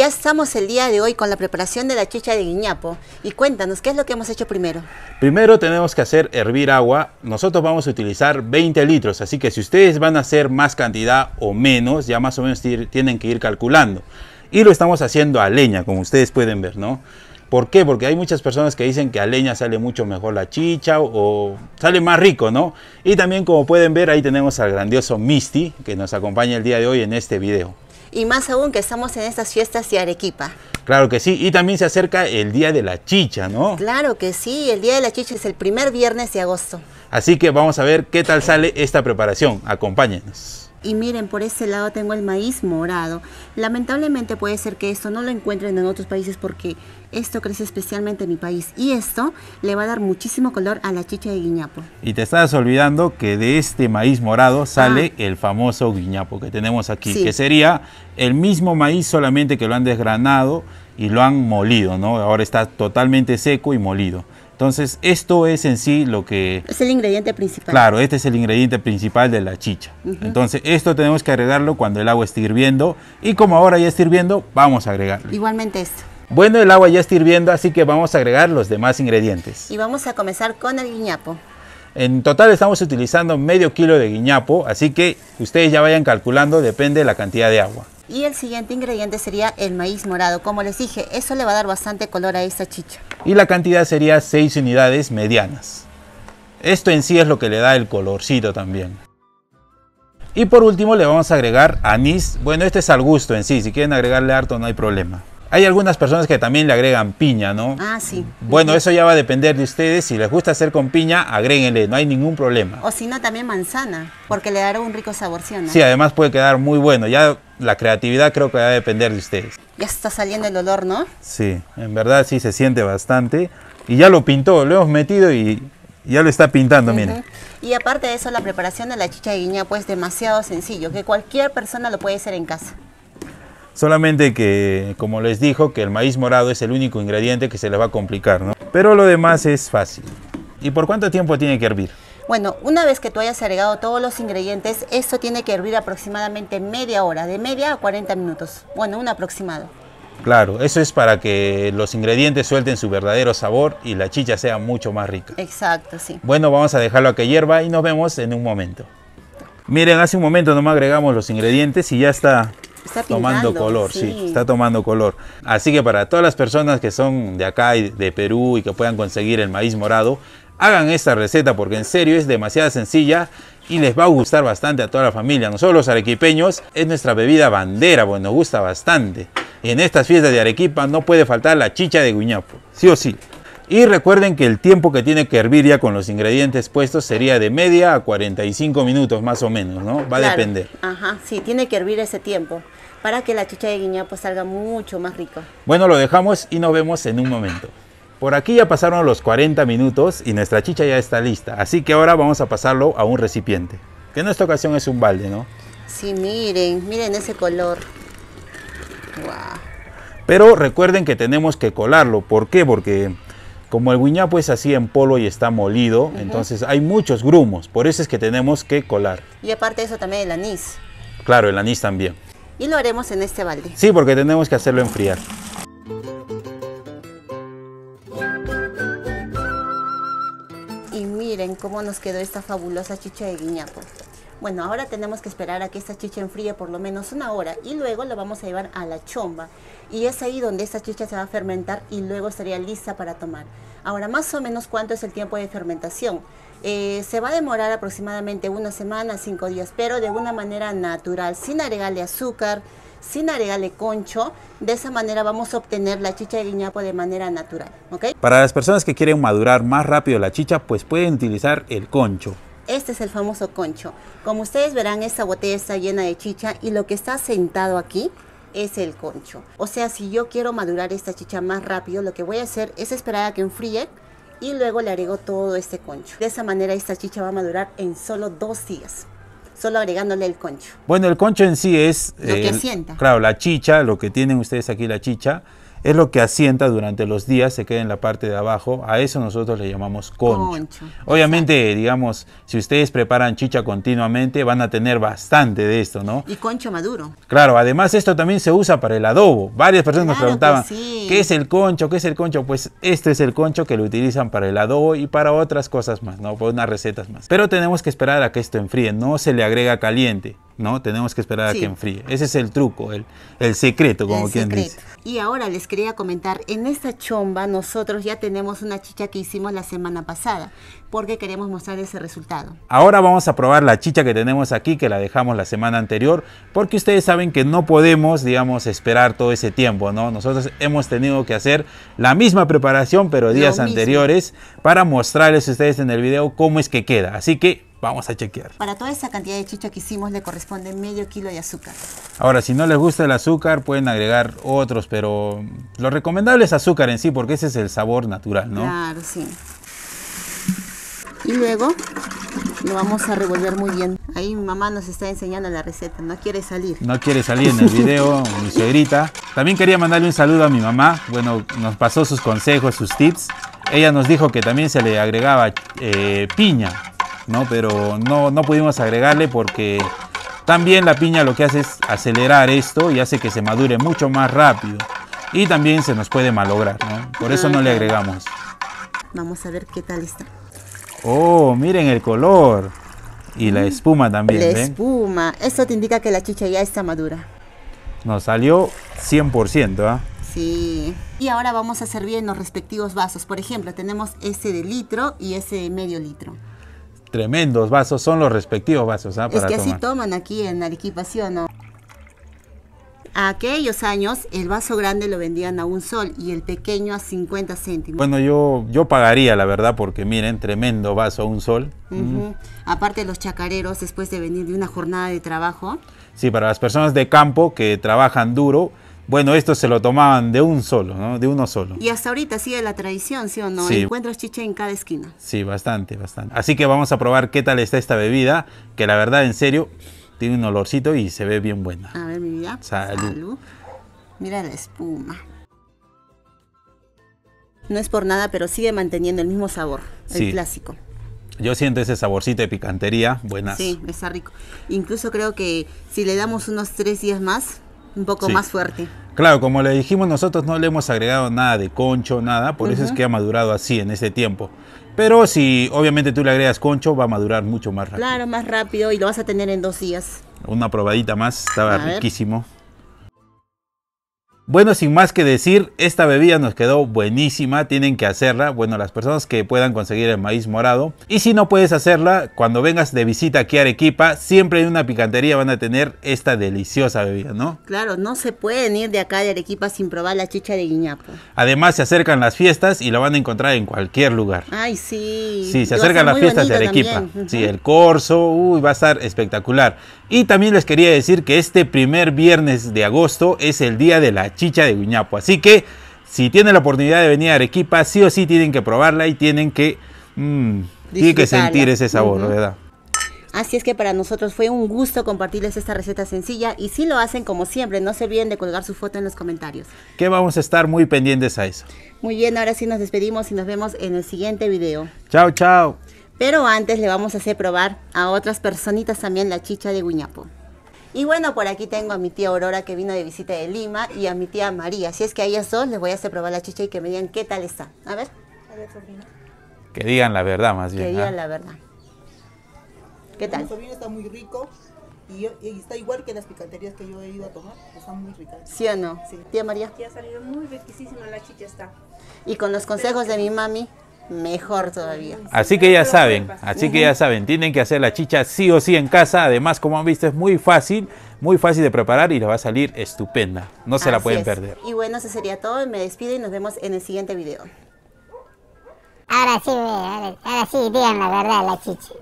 ya estamos el día de hoy con la preparación de la chicha de guiñapo. Y cuéntanos, ¿qué es lo que hemos hecho primero? Primero tenemos que hacer hervir agua. Nosotros vamos a utilizar 20 litros, así que si ustedes van a hacer más cantidad o menos, ya más o menos tienen que ir calculando. Y lo estamos haciendo a leña, como ustedes pueden ver, ¿no? ¿Por qué? Porque hay muchas personas que dicen que a leña sale mucho mejor la chicha o, o sale más rico, ¿no? Y también como pueden ver ahí tenemos al grandioso Misty que nos acompaña el día de hoy en este video y más aún que estamos en estas fiestas de Arequipa. Claro que sí, y también se acerca el Día de la Chicha, ¿no? Claro que sí, el Día de la Chicha es el primer viernes de agosto. Así que vamos a ver qué tal sale esta preparación. Acompáñenos. Y miren, por ese lado tengo el maíz morado. Lamentablemente puede ser que esto no lo encuentren en otros países porque esto crece especialmente en mi país. Y esto le va a dar muchísimo color a la chicha de guiñapo. Y te estás olvidando que de este maíz morado sale ah. el famoso guiñapo que tenemos aquí, que sería el mismo maíz solamente que lo han desgranado y lo han molido, ¿no? Ahora está totalmente seco y molido. Entonces, esto es en sí lo que... Es el ingrediente principal. Claro, este es el ingrediente principal de la chicha. Entonces, esto tenemos que agregarlo cuando el agua esté hirviendo. Y como ahora ya está hirviendo, vamos a agregarlo. Igualmente esto. Bueno, el agua ya está hirviendo, así que vamos a agregar los demás ingredientes. Y vamos a comenzar con el guiñapo. En total estamos utilizando medio kilo de guiñapo, así que ustedes ya vayan calculando, depende de la cantidad de agua. Y el siguiente ingrediente sería el maíz morado. Como les dije, eso le va a dar bastante color a esta chicha. Y la cantidad sería 6 unidades medianas. Esto en sí es lo que le da el colorcito también. Y por último le vamos a agregar anís. Bueno, este es al gusto en sí. Si quieren agregarle harto no hay problema. Hay algunas personas que también le agregan piña, ¿no? Ah, sí. Bueno, eso ya va a depender de ustedes. Si les gusta hacer con piña, agréguenle, no hay ningún problema. O si no, también manzana, porque le dará un rico saborcito. ¿no? Sí, además puede quedar muy bueno. Ya la creatividad creo que va a depender de ustedes. Ya está saliendo el olor, ¿no? Sí, en verdad sí se siente bastante. Y ya lo pintó, lo hemos metido y ya lo está pintando, miren. Y aparte de eso, la preparación de la chicha de guiña pues demasiado sencillo, que cualquier persona lo puede hacer en casa. Solamente que, como les dijo, que el maíz morado es el único ingrediente que se le va a complicar, ¿no? Pero lo demás es fácil. ¿Y por cuánto tiempo tiene que hervir? Bueno, una vez que tú hayas agregado todos los ingredientes, esto tiene que hervir aproximadamente media hora, de media a 40 minutos. Bueno, un aproximado. Claro, eso es para que los ingredientes suelten su verdadero sabor y la chicha sea mucho más rica. Exacto, sí. Bueno, vamos a dejarlo a que hierva y nos vemos en un momento. Miren, hace un momento nomás agregamos los ingredientes y ya está tomando color, sí. está tomando color. Así que para todas las personas que son de acá y de Perú y que puedan conseguir el maíz morado, Hagan esta receta porque en serio es demasiado sencilla y les va a gustar bastante a toda la familia. no Nosotros los arequipeños es nuestra bebida bandera, bueno, pues nos gusta bastante. en estas fiestas de Arequipa no puede faltar la chicha de guiñapo, sí o sí. Y recuerden que el tiempo que tiene que hervir ya con los ingredientes puestos sería de media a 45 minutos más o menos, ¿no? Va a depender. Ajá, sí, tiene que hervir ese tiempo para que la chicha de guiñapo salga mucho más rico. Bueno, lo dejamos y nos vemos en un momento. Por aquí ya pasaron los 40 minutos y nuestra chicha ya está lista, así que ahora vamos a pasarlo a un recipiente, que en esta ocasión es un balde, ¿no? Sí, miren, miren ese color. Pero recuerden que tenemos que colarlo, ¿por qué? Porque como el guiñapo es así en polvo y está molido, entonces hay muchos grumos, por eso es que tenemos que colar. Y aparte de eso también el anís. Claro, el anís también. Y lo haremos en este balde. Sí, porque tenemos que hacerlo enfriar. miren cómo nos quedó esta fabulosa chicha de guiñapo. Bueno, ahora tenemos que esperar a que esta chicha enfríe por lo menos una hora y luego la vamos a llevar a la chomba. Y es ahí donde esta chicha se va a fermentar y luego estaría lista para tomar. Ahora, más o menos, ¿cuánto es el tiempo de fermentación? Eh, se va a demorar aproximadamente una semana, cinco días, pero de una manera natural, sin agregarle azúcar, sin agregarle concho. De esa manera vamos a obtener la chicha de guiñapo de manera natural. Para las personas que quieren madurar más rápido la chicha, pues pueden utilizar el concho. Este es el famoso concho. Como ustedes verán, esta botella está llena de chicha y lo que está sentado aquí es el concho. O sea, si yo quiero madurar esta chicha más rápido, lo que voy a hacer es esperar a que enfríe y luego le agrego todo este concho. De esa manera esta chicha va a madurar en solo dos días solo agregándole el concho. Bueno, el concho en sí es... Lo que sienta. Claro, la chicha, lo que tienen ustedes aquí, la chicha es lo que asienta durante los días, se queda en la parte de abajo, a eso nosotros le llamamos concho. Obviamente, digamos, si ustedes preparan chicha continuamente, van a tener bastante de esto, ¿no? Y concho maduro. Claro, además esto también se usa para el adobo. Varias personas nos preguntaban, ¿qué es el concho? ¿Qué es el concho? Pues este es el concho que lo utilizan para el adobo y para otras cosas más, ¿no? Para unas recetas más. Pero tenemos que esperar a que esto enfríe, no se le agrega caliente. ¿no? Tenemos que esperar a que enfríe. Ese es el truco, el, secreto, como quien dice. Y ahora les quería comentar, en esta chomba nosotros ya tenemos una chicha que hicimos la semana pasada, porque queremos mostrar ese resultado. Ahora vamos a probar la chicha que tenemos aquí, que la dejamos la semana anterior, porque ustedes saben que no podemos, digamos, esperar todo ese tiempo, ¿no? Nosotros hemos tenido que hacer la misma preparación, pero días anteriores, para mostrarles a ustedes en el video cómo es que queda. Así que Vamos a chequear. Para toda esa cantidad de chicha que hicimos le corresponde medio kilo de azúcar. Ahora, si no les gusta el azúcar, pueden agregar otros, pero lo recomendable es azúcar en sí, porque ese es el sabor natural, ¿no? Claro, sí. Y luego lo vamos a revolver muy bien. Ahí mi mamá nos está enseñando la receta, no quiere salir. No quiere salir en el video, mi suegrita. También quería mandarle un saludo a mi mamá. Bueno, nos pasó sus consejos, sus tips. Ella nos dijo que también se le agregaba eh, piña ¿no? Pero no, no pudimos agregarle porque también la piña lo que hace es acelerar esto y hace que se madure mucho más rápido. Y también se nos puede malograr, Por eso no le agregamos. Vamos a ver qué tal está. Oh, miren el color. Y la mm, espuma también. La espuma. Eso te indica que la chicha ya está madura. Nos salió 100%, ¿ah? Sí. Y ahora vamos a servir en los respectivos vasos. Por ejemplo, tenemos ese de litro y ese de medio litro tremendos vasos, son los respectivos vasos. ¿ah, es que así toman aquí en Arequipa, ¿sí o no? A aquellos años el vaso grande lo vendían a un sol y el pequeño a 50 céntimos. Bueno, yo, yo pagaría, la verdad, porque miren, tremendo vaso a un sol. Aparte los chacareros, después de venir de una jornada de trabajo. Sí, para las personas de campo que trabajan duro, bueno, esto se lo tomaban de un solo, ¿no? De uno solo. Y hasta ahorita sigue la tradición, ¿sí o no? Sí. Encuentras chicha en cada esquina. Sí, bastante, bastante. Así que vamos a probar qué tal está esta bebida, que la verdad, en serio, tiene un olorcito y se ve bien buena. A ver, mi vida. Salud. Mira la espuma. No es por nada, pero sigue manteniendo el mismo sabor, sí. el clásico. Yo siento ese saborcito de picantería, buenas. Sí, está rico. Incluso creo que si le damos unos tres días más, un poco más fuerte. Claro, como le dijimos, nosotros no le hemos agregado nada de concho, nada, por eso es que ha madurado así en este tiempo. Pero si obviamente tú le agregas concho, va a madurar mucho más rápido. Claro, más rápido y lo vas a tener en dos días. Una probadita más, estaba riquísimo. Bueno, sin más que decir, esta bebida nos quedó buenísima, tienen que hacerla, bueno, las personas que puedan conseguir el maíz morado. Y si no puedes hacerla, cuando vengas de visita aquí a Arequipa, siempre en una picantería van a tener esta deliciosa bebida, ¿no? Claro, no se pueden ir de acá de Arequipa sin probar la chicha de guiñapo. Además, se acercan las fiestas y la van a encontrar en cualquier lugar. Ay, sí. Sí, se acercan las fiestas de Arequipa. Sí, el corso, uy, va a estar espectacular. Y también les quería decir que este primer viernes de agosto es el día de la chicha de guñapo. Así que si tienen la oportunidad de venir a Arequipa, sí o sí tienen que probarla y tienen que, mm, que sentir ese sabor, ¿verdad? Así es que para nosotros fue un gusto compartirles esta receta sencilla y si lo hacen como siempre, no se olviden de colgar su foto en los comentarios. Que vamos a estar muy pendientes a eso. Muy bien, ahora sí nos despedimos y nos vemos en el siguiente video. Chao, chao. Pero antes le vamos a hacer probar a otras personitas también la chicha de guñapo. Y bueno, por aquí tengo a mi tía Aurora que vino de visita de Lima y a mi tía María. Si es que a ellas dos les voy a hacer probar la chicha y que me digan qué tal está. A ver. A ver, sobrina. Que digan la verdad más bien. Que digan la verdad. ¿Qué tal? sobrino está muy rico y, está igual que las picanterías que yo he ido a tomar, están muy ricas. ¿Sí o no? Sí. Tía María. Tía ha salido muy riquísima la chicha está. Y con los consejos de mi mami, mejor todavía. Así que ya saben, así que ya saben, tienen que hacer la chicha sí o sí en casa. Además, como han visto, es muy fácil, muy fácil de preparar y les va a salir estupenda. No se la pueden perder. Y bueno, eso sería todo. Me despido y nos vemos en el siguiente video. Ahora sí, ahora, sí, digan la verdad, la chicha.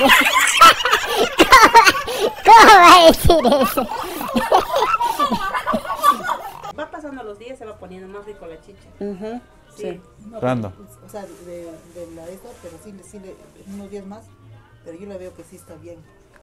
¿Cómo va a decir eso? O sea, de, de la esta, pero sí, sí, unos 10 más, pero yo la veo que sí está bien.